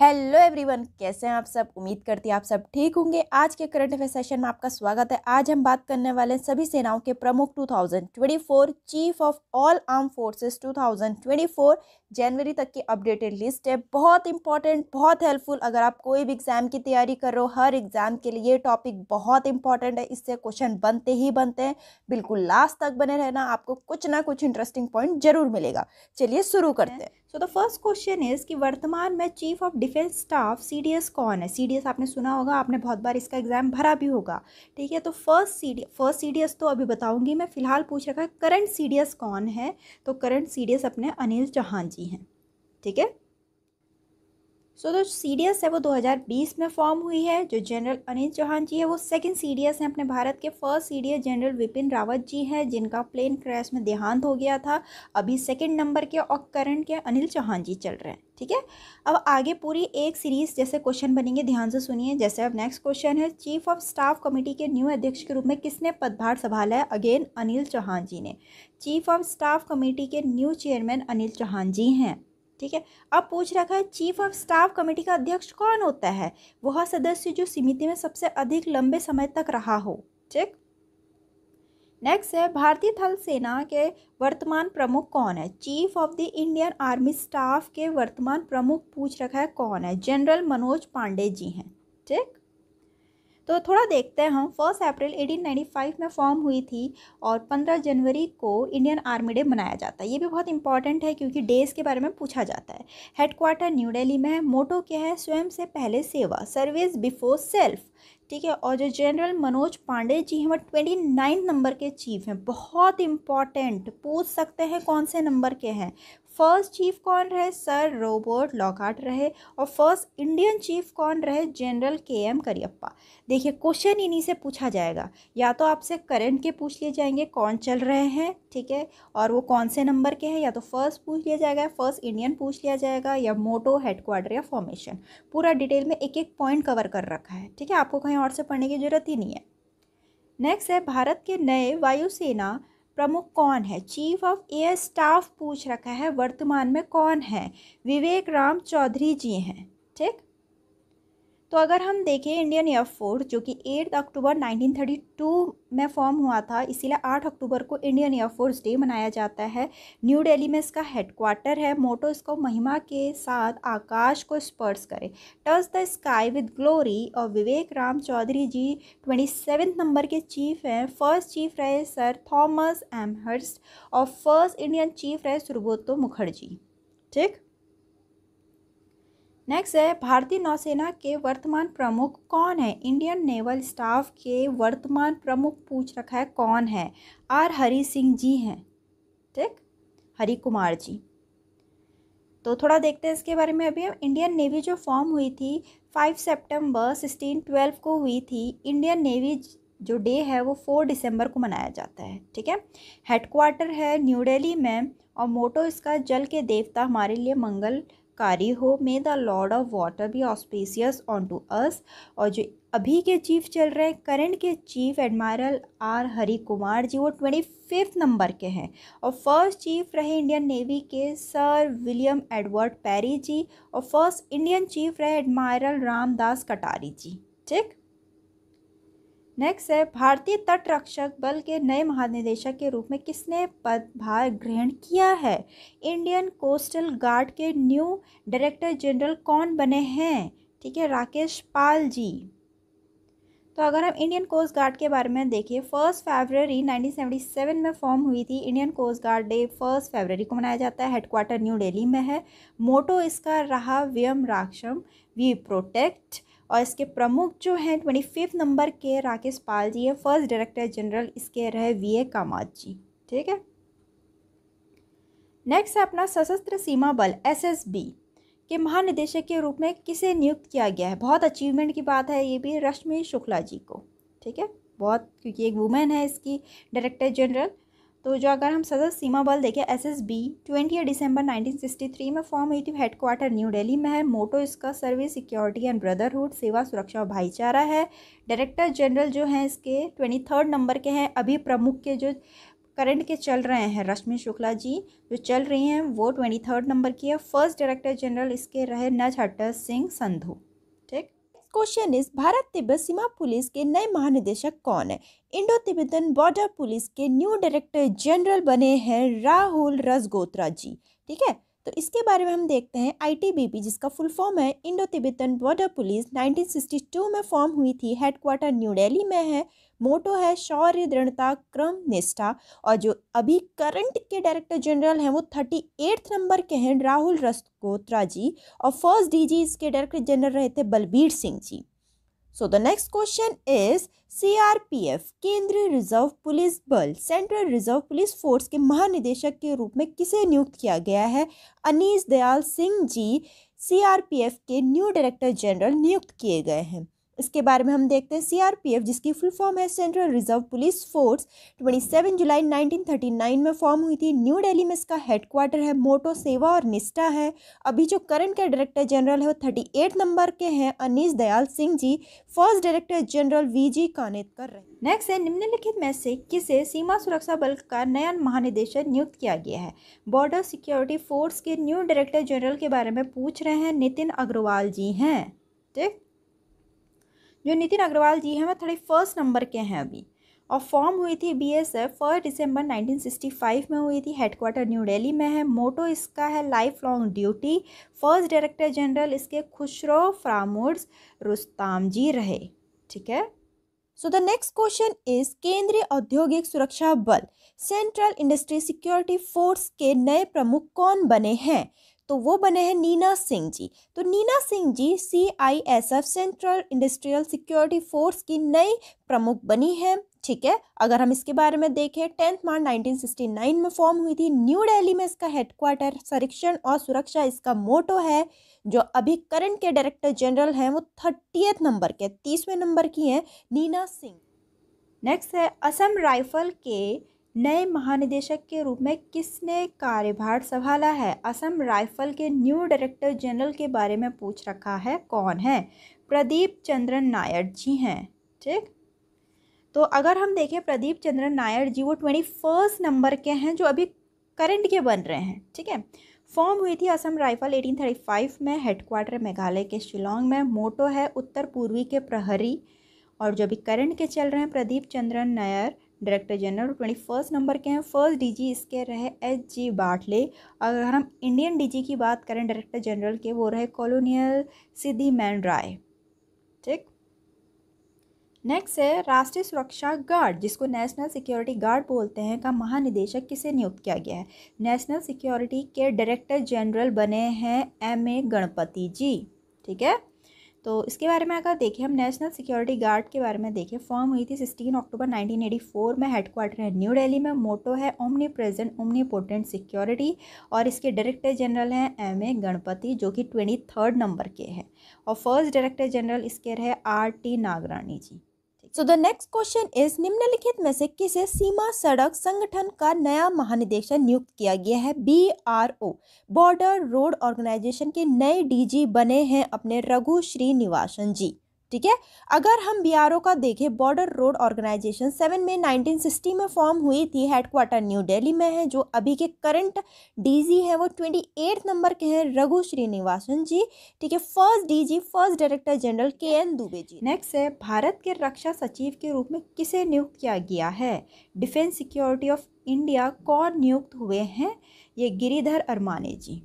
hello everyone कैसे हैं आप सब उम्मीद करती हैं आप सब ठीक होंगे आज के करंट अफेयर सेशन में आपका स्वागत है आज हम बात करने वाले हैं सभी सेनाओं के प्रमुख 2024 chief of all arm forces 2024 जनवरी तक की अपडेटेड लिस्ट है बहुत इंपॉर्टेंट बहुत हेल्पफुल अगर आप कोई भी एग्ज़ाम की तैयारी कर रहे हो हर एग्ज़ाम के लिए टॉपिक बहुत इंपॉर्टेंट है इससे क्वेश्चन बनते ही बनते हैं बिल्कुल लास्ट तक बने रहना आपको कुछ ना कुछ इंटरेस्टिंग पॉइंट जरूर मिलेगा चलिए शुरू करते हैं so the first question is कि वर्तमान में चीफ ऑफ डिफेंस स्टाफ सी कौन है सी आपने सुना होगा आपने बहुत बार इसका एग्ज़ाम भरा भी होगा ठीक है तो फर्स्ट सी फर्स्ट सी तो अभी बताऊंगी मैं फ़िलहाल पूछ रखा है करंट सी कौन है तो करंट सी अपने अनिल चौहान जी हैं ठीक है सो जो सी डी एस है वो 2020 में फॉर्म हुई है जो जनरल अनिल चौहान जी है वो सेकंड सी डी एस हैं अपने भारत के first C D S general Vipin Rawat ji हैं जिनका प्लेन क्रैश में देहांत हो गया था अभी सेकंड नंबर के और करंट के अनिल चौहान जी चल रहे हैं ठीक है अब आगे पूरी एक सीरीज जैसे क्वेश्चन बनेंगे ध्यान से सुनिए जैसे अब नेक्स्ट क्वेश्चन है चीफ ऑफ स्टाफ कमेटी के न्यू अध्यक्ष के रूप में किसने पदभार संभाला है अगेन अनिल चौहान जी ने चीफ ऑफ स्टाफ कमेटी के न्यू चेयरमैन अनिल चौहान जी हैं ठीक है अब पूछ रखा है चीफ ऑफ स्टाफ कमेटी का अध्यक्ष कौन होता है वह सदस्य जो समिति में सबसे अधिक लंबे समय तक रहा हो ठीक नेक्स्ट है भारतीय थल सेना के वर्तमान प्रमुख कौन है chief of the Indian army staff के वर्तमान प्रमुख पूछ रखा है कौन है जनरल मनोज पांडे जी हैं ठीक तो थोड़ा देखते हैं हम फर्स्ट अप्रैल 1895 में फॉर्म हुई थी और 15 जनवरी को इंडियन आर्मी डे मनाया जाता है ये भी बहुत इंपॉर्टेंट है क्योंकि डेज़ के बारे में पूछा जाता है हेडक्वार्टर न्यू दिल्ली में है मोटो क्या है स्वयं से पहले सेवा सर्विस बिफोर सेल्फ ठीक है और जो जनरल मनोज पांडे जी हैं वो ट्वेंटी नाइन नंबर के चीफ हैं बहुत इंपॉर्टेंट पूछ सकते हैं कौन से नंबर के हैं फर्स्ट चीफ कौन रहे सर रोबोट लॉकआट रहे और फर्स्ट इंडियन चीफ कौन रहे जनरल के एम करियप्पा देखिए क्वेश्चन इन्हीं से पूछा जाएगा या तो आपसे करंट के पूछ लिए जाएंगे कौन चल रहे हैं ठीक है और वो कौन से नंबर के हैं या तो फर्स्ट पूछ लिया जाएगा फर्स्ट इंडियन पूछ लिया जाएगा या मोटो हेडक्वार्टर या फॉर्मेशन पूरा डिटेल में एक एक पॉइंट कवर कर रखा है ठीक है आपको कहीं और से पढ़ने की ज़रूरत ही नहीं है नेक्स्ट है भारत के नए वायुसेना प्रमुख कौन है चीफ ऑफ एयर स्टाफ पूछ रखा है वर्तमान में कौन है विवेक राम चौधरी जी हैं ठीक तो अगर हम देखें इंडियन एयर फोर्स जो कि एट अक्टूबर 1932 में फॉर्म हुआ था इसीलिए 8 अक्टूबर को इंडियन एयर फोर्स डे मनाया जाता है न्यू दिल्ली में इसका हेडक्वार्टर है मोटो इसको महिमा के साथ आकाश को स्पर्श करें touch the sky with glory और विवेक राम चौधरी जी ट्वेंटी नंबर के चीफ हैं फर्स्ट चीफ रहे सर थॉमस एमहर्स्ट और फर्स्ट इंडियन चीफ रहे सुरबोतो मुखर्जी ठीक नेक्स्ट है भारतीय नौसेना के वर्तमान प्रमुख कौन है इंडियन नेवल स्टाफ के वर्तमान प्रमुख पूछ रखा है कौन है आर हरी सिंह जी हैं ठीक हरी कुमार जी तो थोड़ा देखते हैं इसके बारे में अभी हम इंडियन नेवी जो फॉर्म हुई थी फाइव सेप्टेम्बर सिक्सटीन ट्वेल्व को हुई थी इंडियन नेवी जो डे है वो फोर दिसंबर को मनाया जाता है ठीक है हेडक्वार्टर है न्यू डेली में और मोटो इसका जल के देवता हमारे लिए मंगल कार्य हो may the lord of water be auspicious on to us और जो अभी के चीफ चल रहे हैं करंट के chief admiral R Hari Kumar ji वो ट्वेंटी फिफ्थ नंबर के हैं और फर्स्ट चीफ रहे इंडियन नेवी के sir William Edward Parry ji और फर्स्ट इंडियन चीफ रहे एडमायरल रामदास कटारी जी ठीक नेक्स्ट है भारतीय तटरक्षक बल के नए महानिदेशक के रूप में किसने पदभार ग्रहण किया है इंडियन कोस्टल गार्ड के न्यू डायरेक्टर जनरल कौन बने हैं ठीक है राकेश पाल जी तो अगर हम इंडियन कोस्ट गार्ड के बारे में देखें फर्स्ट फरवरी 1977 में फॉर्म हुई थी Indian coast guard day first फरवरी को मनाया जाता है हेडक्वार्टर न्यू दिल्ली में है मोटो इसका रहा व्यम राक्षम वी प्रोटेक्ट और इसके प्रमुख जो हैं ट्वेंटी फिफ्थ नंबर के राकेश पाल जी हैं फर्स्ट डायरेक्टर जनरल इसके रहे वी ए कामत जी ठीक है नेक्स्ट है अपना सशस्त्र सीमा बल एस एस बी के महानिदेशक के रूप में किसे नियुक्त किया गया है बहुत अचीवमेंट की बात है ये भी रश्मि शुक्ला जी को ठीक है बहुत क्योंकि एक वुमेन है इसकी डायरेक्टर जनरल तो जो अगर हम सदर सीमा बल देखें एस एस बी ट्वेंटी दिसंबर 1963 में फॉर्म हुई थी हेडक्वार्टर न्यू दिल्ली में है मोटो इसका सर्विस सिक्योरिटी एंड ब्रदरहुड सेवा सुरक्षा और भाईचारा है डायरेक्टर जनरल जो हैं इसके ट्वेंटी थर्ड नंबर के हैं अभी प्रमुख के जो करंट के चल रहे हैं रश्मि शुक्ला जी जो चल रही हैं वो ट्वेंटी थर्ड नंबर की है फर्स्ट डायरेक्टर जनरल इसके रहे नज सिंह संधू क्वेश्चन इज भारत तिब्बत सीमा पुलिस के नए महानिदेशक कौन है इंडो तिब्बतन बॉर्डर पुलिस के न्यू डायरेक्टर जनरल बने हैं राहुल रसगोत्रा जी ठीक है तो इसके बारे में हम देखते हैं आईटीबीपी जिसका फुल फॉर्म है इंडो तिब्बतन बॉर्डर पुलिस 1962 में फॉर्म हुई थी हेडक्वार्टर न्यू दिल्ली में है मोटो है शौर्य दृढ़ता क्रम निष्ठा और जो अभी करंट के डायरेक्टर जनरल हैं वो थर्टी एट नंबर के हैं राहुल रसगोत्रा जी और फर्स्ट डी इसके डायरेक्टर जनरल रहे थे Balbir Singh ji so the next question is CRPF केंद्रीय रिजर्व पुलिस बल सेंट्रल रिजर्व पुलिस फोर्स के महानिदेशक के रूप में किसे नियुक्त किया गया है अनीस दयाल सिंह जी सीआरपीएफ के न्यू डायरेक्टर जनरल नियुक्त किए गए हैं इसके बारे में हम देखते हैं सीआरपीएफ जिसकी फुल फॉर्म है सेंट्रल रिजर्व पुलिस फोर्स 27 जुलाई 1939 में फॉर्म हुई थी न्यू दिल्ली में इसका हेडक्वार्टर है मोटो सेवा और निष्ठा है अभी जो करंट के डायरेक्टर जनरल है वो 38 नंबर के हैं Anish Dayal Singh ji first director general V G Kanetkar रहे नेक्स्ट है निम्नलिखित में से किसे सीमा सुरक्षा बल का नया महानिदेशक नियुक्त किया गया है बॉर्डर सिक्योरिटी फोर्स के न्यू डायरेक्टर जनरल के बारे में पूछ रहे हैं नितिन अग्रवाल जी हैं ठीक जो नितिन अग्रवाल जी हैं वह थोड़े फर्स्ट नंबर के हैं अभी और फॉर्म हुई थी बी एस एफ फर्स्ट दिसंबर 1965 में हुई थी हेडक्वार्टर न्यू दिल्ली में है मोटो इसका है life long duty first director general इसके खुशरो फ्रामोड्स रुस्ताम जी रहे ठीक है so the next question is केंद्रीय औद्योगिक सुरक्षा बल सेंट्रल इंडस्ट्री सिक्योरिटी फोर्स के नए प्रमुख कौन बने हैं तो वो बने हैं नीना सिंह जी तो Nina Singh ji C I S F central industrial security force की नई प्रमुख बनी है ठीक है अगर हम इसके बारे में देखें टेंथ मार्च 1969 में फॉर्म हुई थी न्यू दिल्ली में इसका हेडक्वार्टर संरक्षण और सुरक्षा इसका मोटो है जो अभी करंट के डायरेक्टर जनरल हैं वो थर्टीथ नंबर के तीसवें नंबर की हैं नीना सिंह नेक्स्ट है असम राइफल के नए महानिदेशक के रूप में किसने कार्यभार संभाला है असम राइफल के न्यू डायरेक्टर जनरल के बारे में पूछ रखा है कौन है प्रदीप चंद्रन नायर जी हैं ठीक तो अगर हम देखें प्रदीप चंद्रन नायर जी वो ट्वेंटी फर्स्ट नंबर के हैं जो अभी करंट के बन रहे हैं ठीक है फॉर्म हुई थी असम राइफल 1835 में हेडक्वार्टर मेघालय के शिलोंग में मोटो है उत्तर पूर्वी के प्रहरी और जो अभी करंट के चल रहे हैं Pradeep Chandran Nair director general twenty first number के हैं फर्स्ट डीजी इसके रहे एच जी बाटले अगर हम इंडियन डीजी की बात करें डायरेक्टर जनरल के वो रहे कॉलोनियल सिद्धि मैन राय ठीक नेक्स्ट है राष्ट्रीय सुरक्षा गार्ड जिसको नेशनल सिक्योरिटी गार्ड बोलते हैं का महानिदेशक किसे नियुक्त किया गया है नेशनल सिक्योरिटी के डायरेक्टर जनरल बने हैं एम ए गणपति जी ठीक है तो इसके बारे में अगर देखें हम नेशनल सिक्योरिटी गार्ड के बारे में देखें फॉर्म हुई थी सिक्सटीन अक्टूबर 1984 में हेडक्वार्टर है न्यू दिल्ली में मोटो है omnipresent omnipotent security और इसके डायरेक्टर जनरल हैं एम ए गणपति जो कि ट्वेंटी थर्ड नंबर के हैं और फर्स्ट डायरेक्टर जनरल इसके रहे R T Nagrani ji so the next question is निम्नलिखित में से किसे सीमा सड़क संगठन का नया महानिदेशक नियुक्त किया गया है B R O border road organisation के नए डीजी बने हैं अपने रघु श्रीनिवासन जी ठीक है अगर हम बीआरओ का देखें बॉर्डर रोड ऑर्गेनाइजेशन सेवन में नाइनटीन सिक्सटी में फॉर्म हुई थी हेडक्वार्टर न्यू दिल्ली में है जो अभी के करंट डीजी हैं वो ट्वेंटी एट नंबर के हैं रघु श्रीनिवासन जी ठीक है first DG first director general K N Dubey ji next है भारत के रक्षा सचिव के रूप में किसे नियुक्त किया गया है डिफेंस सिक्योरिटी ऑफ इंडिया कौन नियुक्त हुए हैं ये गिरीधर अरमाने जी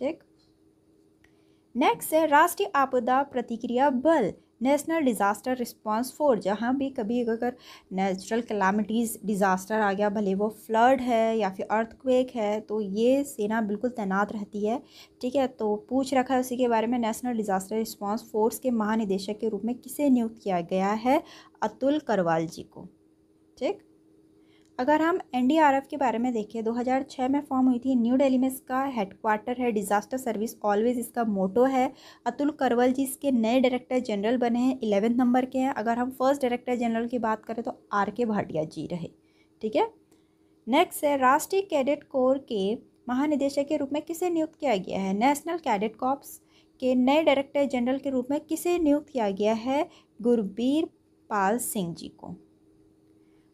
ठीक नेक्स्ट है राष्ट्रीय आपदा प्रतिक्रिया बल नेशनल डिज़ास्टर रिस्पांस फोर्स जहाँ भी कभी अगर नेचुरल कलामिटीज़ डिज़ास्टर आ गया भले वो फ्लड है या फिर अर्थक्वेक है तो ये सेना बिल्कुल तैनात रहती है ठीक है तो पूछ रखा है उसी के बारे में नेशनल डिज़ास्टर रिस्पांस फोर्स के महानिदेशक के रूप में किसे नियुक्त किया गया है अतुल करवाल जी को ठीक अगर हम एनडीआरएफ के बारे में देखें 2006 में फॉर्म हुई थी न्यू दिल्ली में इसका हेडक्वार्टर है डिज़ास्टर सर्विस ऑलवेज इसका मोटो है अतुल करवल जी इसके नए डायरेक्टर जनरल बने हैं इलेवेंथ नंबर के हैं अगर हम फर्स्ट डायरेक्टर जनरल की बात करें तो आर के भाटिया जी रहे ठीक है नेक्स्ट है राष्ट्रीय कैडेट कोर के महानिदेशक के रूप में किसे नियुक्त किया गया है नेशनल कैडेट कॉप्स के नए डायरेक्टर जनरल के रूप में किसे नियुक्त किया गया है गुरबीर पाल सिंह जी को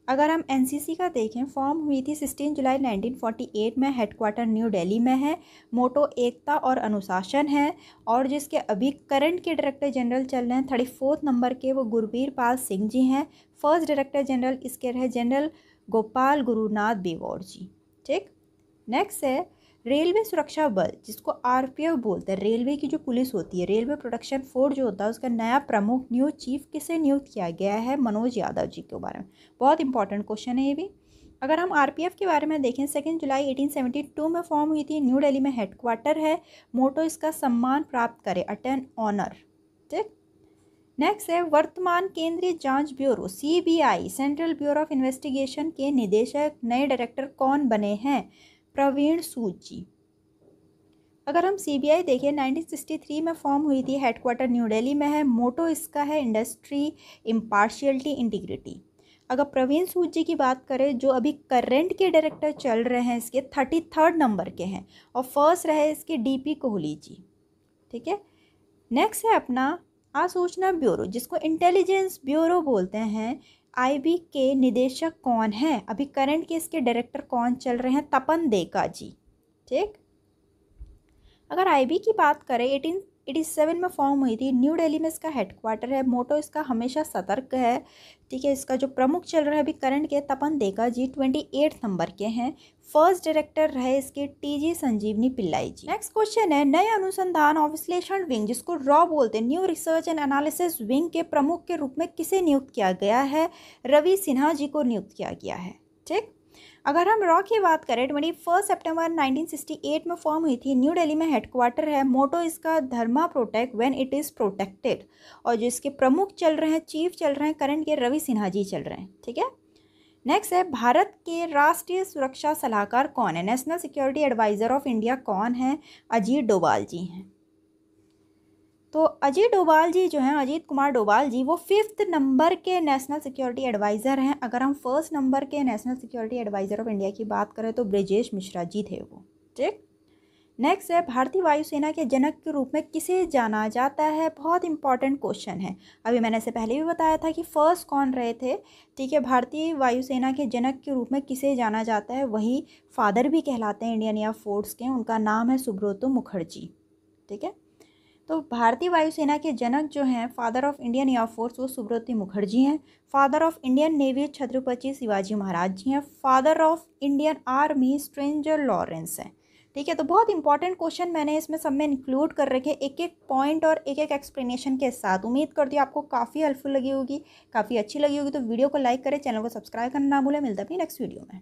अगर हम एन का देखें फॉर्म हुई थी सिक्सटीन जुलाई 1948 में हेडक्वार्टर न्यू दिल्ली में है मोटो एकता और अनुशासन है और जिसके अभी करंट के डायरेक्टर जनरल चल रहे हैं थर्टी फोर्थ नंबर के वो गुरबीर पाल सिंह जी हैं फर्स्ट डायरेक्टर जनरल इसके रहे जनरल गोपाल गुरुनाथ बेवौर जी ठीक नेक्स्ट है रेलवे सुरक्षा बल जिसको एफ बोलते हैं रेलवे की जो पुलिस होती है रेलवे प्रोडक्शन फोर्स जो होता है उसका नया प्रमुख न्यू चीफ किसे नियुक्त किया गया है मनोज यादव जी के बारे में बहुत इंपॉर्टेंट क्वेश्चन है ये भी अगर हम एफ के बारे में देखें सेकेंड जुलाई 1872 में फॉर्म हुई थी न्यू डेली में हेडक्वार्टर है मोटो इसका सम्मान प्राप्त करे अटेन ऑनर ठीक नेक्स्ट है वर्तमान केंद्रीय जांच bureau CBI central bureau of investigation के निदेशक नए डायरेक्टर कौन बने हैं प्रवीण सूद जी अगर हम सीबीआई देखें 1963 में फॉर्म हुई थी हेडक्वार्टर न्यू दिल्ली में है मोटो इसका है इंडस्ट्री इम्पार्शियलिटी इंटीग्रिटी अगर प्रवीण सूद जी की बात करें जो अभी करेंट के डायरेक्टर चल रहे हैं इसके थर्टी थर्ड नंबर के हैं और फर्स्ट रहे इसके डीपी कोहली जी ठीक है नेक्स्ट है अपना आसूचना ब्यूरो जिसको इंटेलिजेंस ब्यूरो बोलते हैं आईबी के निदेशक कौन हैं अभी करंट के डायरेक्टर कौन चल रहे हैं तपन देका जी ठीक अगर आईबी की बात करें एटीन एटी सेवन में फॉर्म हुई थी न्यू दिल्ली में इसका हेडक्वार्टर है मोटो इसका हमेशा सतर्क है ठीक है इसका जो प्रमुख चल रहा है अभी करंट के तपन देगा जी ट्वेंटी एट नंबर के हैं फर्स्ट डायरेक्टर रहे इसके TG Sanjivani Pillai ji next question है नए अनुसंधान और विश्लेषण विंग जिसको रॉ बोलते हैं new research and analysis wing के प्रमुख के रूप में किसे नियुक्त किया गया है रवि सिन्हा जी को नियुक्त किया गया है ठीक अगर हम रॉ की बात करें twenty first September nineteen sixty eight में फॉर्म हुई थी न्यू डेली में हेडक्वार्टर है मोटो इसका dharma protect when it is protected और जो इसके प्रमुख चल रहे हैं चीफ चल रहे हैं करंट के रवि सिन्हा जी चल रहे हैं ठीक है नेक्स्ट है भारत के राष्ट्रीय सुरक्षा सलाहकार कौन है national security adviser of India कौन है अजीत डोवाल जी हैं तो अजय डोभाल जी जो हैं अजीत कुमार डोभाल जी वो फिफ्थ नंबर के नेशनल सिक्योरिटी एडवाइज़र हैं अगर हम फर्स्ट नंबर के national security adviser of India की बात करें तो ब्रजेश मिश्रा जी थे वो ठीक नेक्स्ट है भारतीय वायुसेना के जनक के रूप में किसे जाना जाता है बहुत इंपॉर्टेंट क्वेश्चन है अभी मैंने इसे पहले भी बताया था कि फ़र्स्ट कौन रहे थे ठीक है भारतीय वायुसेना के जनक के रूप में किसे जाना जाता है वही फादर भी कहलाते हैं इंडियन एयर फोर्स के उनका नाम है सुब्रोतो मुखर्जी ठीक है तो भारतीय वायुसेना के जनक जो हैं फादर ऑफ इंडियन एयरफोर्स वो सुब्रत मुखर्जी हैं father of Indian navy Chhatrapati Shivaji Maharaj ji हैं father of Indian army Stringer Lawrence हैं ठीक है तो बहुत इंपॉर्टेंट क्वेश्चन मैंने इसमें सब में इंक्लूड कर रखे एक एक पॉइंट और एक एक एक्सप्लेनेशन के साथ उम्मीद करती हूँ आपको काफ़ी हेल्पफुल लगी होगी काफ़ी अच्छी लगी होगी तो वीडियो को लाइक करें चैनल को सब्सक्राइब करना ना भूलें मिलता है अपनी नेक्स्ट वीडियो में